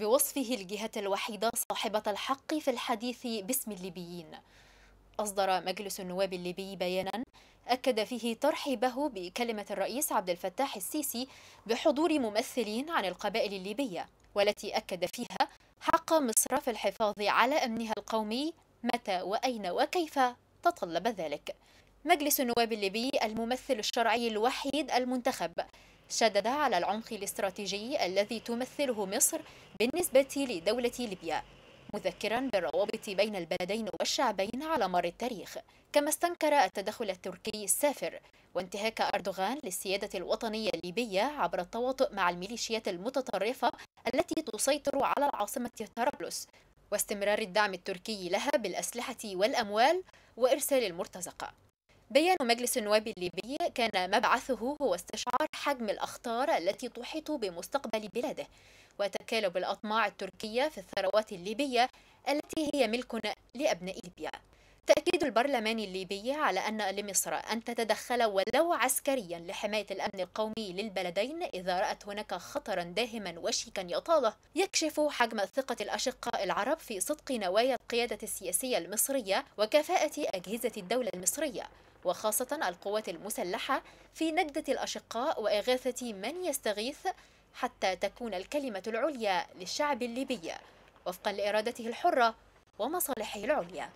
بوصفه الجهة الوحيدة صاحبة الحق في الحديث باسم الليبيين أصدر مجلس النواب الليبي بيانا أكد فيه ترحيبه بكلمة الرئيس عبد الفتاح السيسي بحضور ممثلين عن القبائل الليبية والتي أكد فيها حق مصر في الحفاظ على أمنها القومي متى وأين وكيف تطلب ذلك مجلس النواب الليبي الممثل الشرعي الوحيد المنتخب شدد على العمق الاستراتيجي الذي تمثله مصر بالنسبة لدولة ليبيا مذكرا بالروابط بين البلدين والشعبين على مر التاريخ كما استنكر التدخل التركي السافر وانتهاك أردوغان للسيادة الوطنية الليبية عبر التواطؤ مع الميليشيات المتطرفة التي تسيطر على العاصمة طرابلس واستمرار الدعم التركي لها بالأسلحة والأموال وإرسال المرتزقة بيان مجلس النواب الليبي كان مبعثه هو استشعار حجم الأخطار التي تحيط بمستقبل بلاده وتكالب الأطماع التركية في الثروات الليبية التي هي ملك لأبناء ليبيا تأكيد البرلمان الليبي على أن لمصر أن تتدخل ولو عسكريا لحماية الأمن القومي للبلدين إذا رأت هناك خطرا داهما وشيكا يطاله يكشف حجم ثقة الأشقاء العرب في صدق نوايا القيادة السياسية المصرية وكفاءة أجهزة الدولة المصرية وخاصة القوات المسلحة في نجدة الأشقاء وإغاثة من يستغيث حتى تكون الكلمة العليا للشعب الليبي وفقا لإرادته الحرة ومصالحه العليا